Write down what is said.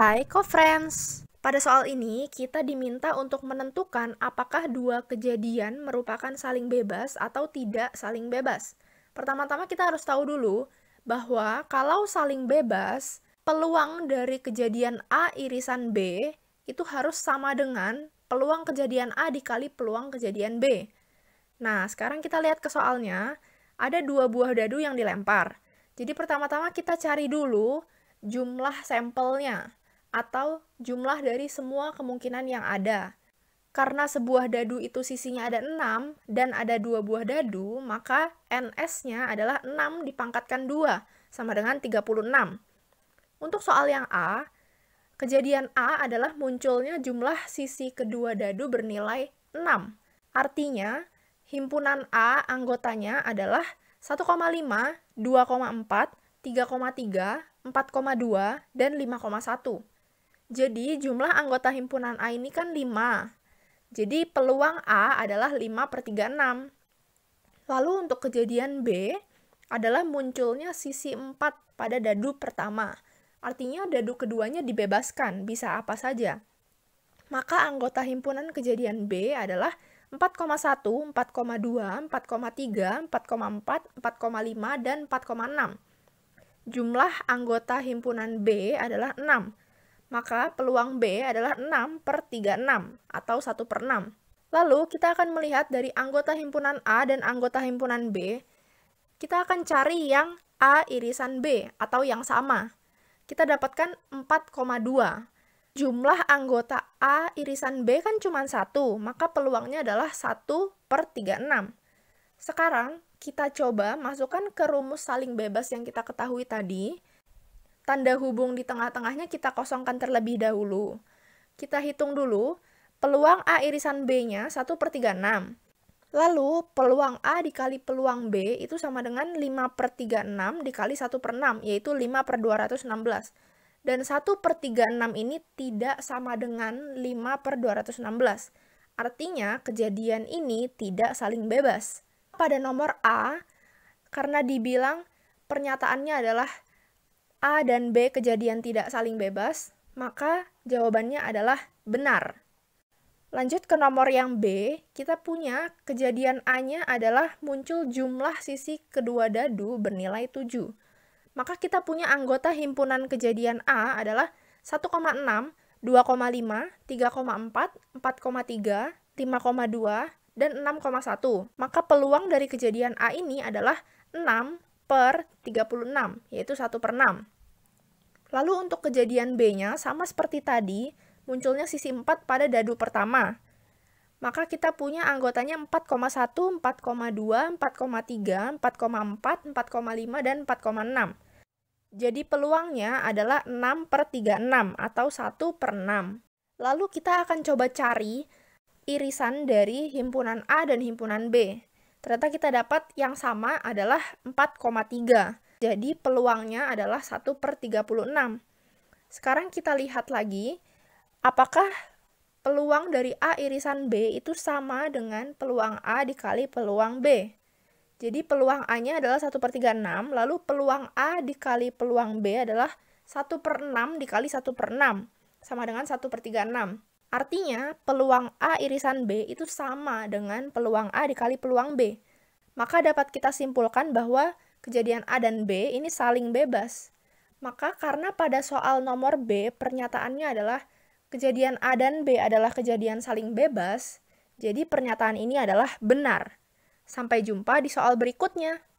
Hai co-friends. Pada soal ini, kita diminta untuk menentukan apakah dua kejadian merupakan saling bebas atau tidak saling bebas. Pertama-tama kita harus tahu dulu bahwa kalau saling bebas, peluang dari kejadian A irisan B itu harus sama dengan peluang kejadian A dikali peluang kejadian B. Nah, sekarang kita lihat ke soalnya. Ada dua buah dadu yang dilempar. Jadi pertama-tama kita cari dulu jumlah sampelnya atau jumlah dari semua kemungkinan yang ada. Karena sebuah dadu itu sisinya ada 6 dan ada dua buah dadu, maka NS-nya adalah 6 dipangkatkan 2, sama dengan 36. Untuk soal yang A, kejadian A adalah munculnya jumlah sisi kedua dadu bernilai 6. Artinya, himpunan A anggotanya adalah 1,5, 2,4, 3,3, 4,2, dan 5,1. Jadi jumlah anggota himpunan A ini kan 5. Jadi peluang A adalah 5 per 3, 6. Lalu untuk kejadian B adalah munculnya sisi 4 pada dadu pertama. Artinya dadu keduanya dibebaskan, bisa apa saja. Maka anggota himpunan kejadian B adalah 4,1, 4,2, 4,3, 4,4, 4,5, dan 4,6. Jumlah anggota himpunan B adalah 6 maka peluang B adalah 6 per 36 atau 1 per 6. Lalu kita akan melihat dari anggota himpunan A dan anggota himpunan B, kita akan cari yang A irisan B atau yang sama. Kita dapatkan 4,2. Jumlah anggota A irisan B kan cuma satu, maka peluangnya adalah 1 per 36. Sekarang kita coba masukkan ke rumus saling bebas yang kita ketahui tadi, tanda hubung di tengah-tengahnya kita kosongkan terlebih dahulu. Kita hitung dulu peluang A irisan B-nya 1 per 36. Lalu peluang A dikali peluang B itu sama dengan 5 per 36 dikali 1 per 6, yaitu 5 per 216. Dan 1 per 36 ini tidak sama dengan 5 per 216. Artinya kejadian ini tidak saling bebas. Pada nomor A, karena dibilang pernyataannya adalah A dan B kejadian tidak saling bebas, maka jawabannya adalah benar. Lanjut ke nomor yang B, kita punya kejadian A-nya adalah muncul jumlah sisi kedua dadu bernilai 7. Maka kita punya anggota himpunan kejadian A adalah 1,6, 2,5, 3,4, 4,3, 5,2, dan 6,1. Maka peluang dari kejadian A ini adalah 6, per 36, yaitu 1 per 6. Lalu untuk kejadian B-nya, sama seperti tadi, munculnya sisi 4 pada dadu pertama. Maka kita punya anggotanya 4,1, 4,2, 4,3, 4,4, 4,5, dan 4,6. Jadi peluangnya adalah 6 per 36 atau 1 per 6. Lalu kita akan coba cari irisan dari himpunan A dan himpunan B. Ternyata kita dapat yang sama adalah 4,3. Jadi peluangnya adalah 1 per 36. Sekarang kita lihat lagi, apakah peluang dari A irisan B itu sama dengan peluang A dikali peluang B. Jadi peluang A-nya adalah 1 per 36, lalu peluang A dikali peluang B adalah 1 per 6 dikali 1 per 6, sama dengan 1 per 36. Artinya, peluang A irisan B itu sama dengan peluang A dikali peluang B. Maka dapat kita simpulkan bahwa kejadian A dan B ini saling bebas. Maka karena pada soal nomor B pernyataannya adalah kejadian A dan B adalah kejadian saling bebas, jadi pernyataan ini adalah benar. Sampai jumpa di soal berikutnya.